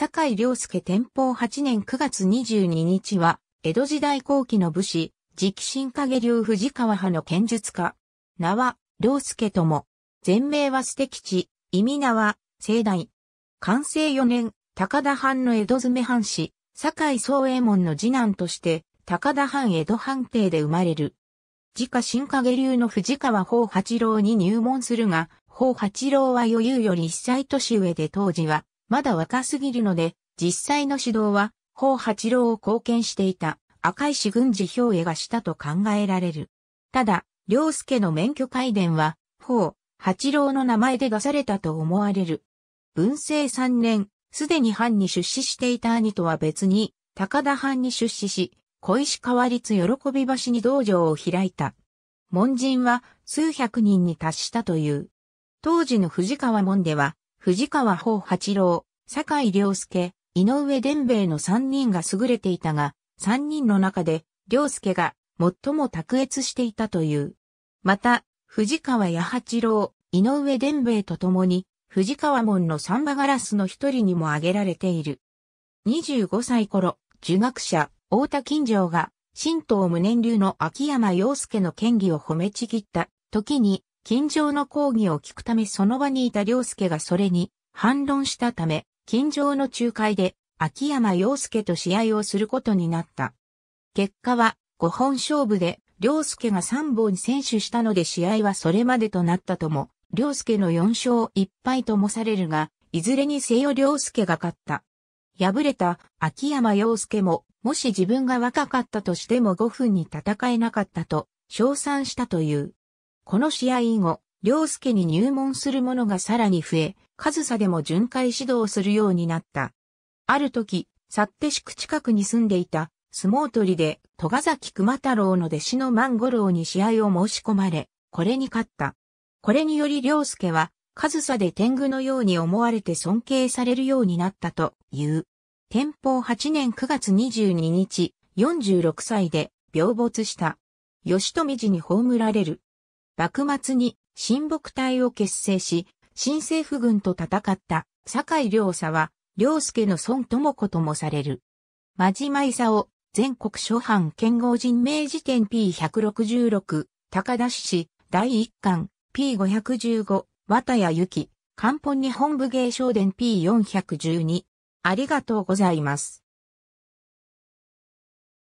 坂井良介天保8年9月22日は、江戸時代後期の武士、直進影流藤川派の剣術家。名は、良介とも。前名は捨て吉、意味名は、盛大。完成4年、高田藩の江戸詰藩士、坂井宗衛門の次男として、高田藩江戸藩邸で生まれる。自家新影流の藤川法八郎に入門するが、法八郎は余裕より一歳年上で当時は、まだ若すぎるので、実際の指導は、法八郎を貢献していた赤石軍事兵衛がしたと考えられる。ただ、良介の免許改伝は、法八郎の名前で出されたと思われる。文政三年、すでに藩に出資していた兄とは別に、高田藩に出資し、小石川立喜び橋に道場を開いた。門人は数百人に達したという。当時の藤川門では、藤川法八郎、坂井良介、井上伝兵衛の三人が優れていたが、三人の中で、良介が最も卓越していたという。また、藤川八八郎、井上伝兵衛と共に、藤川門のサンバガラスの一人にも挙げられている。25歳頃、儒学者、大田金城が、神道無念流の秋山洋介の権技を褒めちぎった時に、近所の抗議を聞くためその場にいた良介がそれに反論したため、近所の仲介で秋山陽介と試合をすることになった。結果は5本勝負で良介が3本選手したので試合はそれまでとなったとも、良介の4勝1敗ともされるが、いずれにせよ良介が勝った。敗れた秋山陽介も、もし自分が若かったとしても5分に戦えなかったと、称賛したという。この試合以後、良介に入門する者がさらに増え、上総でも巡回指導するようになった。ある時、って宿近くに住んでいた相撲取りで、戸ヶ崎熊太郎の弟子の万五郎に試合を申し込まれ、これに勝った。これにより良介は、上総で天狗のように思われて尊敬されるようになったという。天保8年9月22日、46歳で病没した。吉富寺に葬られる。幕末に親睦隊を結成し、新政府軍と戦った坂井良佐は、良介の孫智子ともされる。真島勲、全国諸藩剣豪人名辞典 P166、高田市、第1巻 P515、綿谷由紀、漢本日本武芸商伝 P412。ありがとうございます。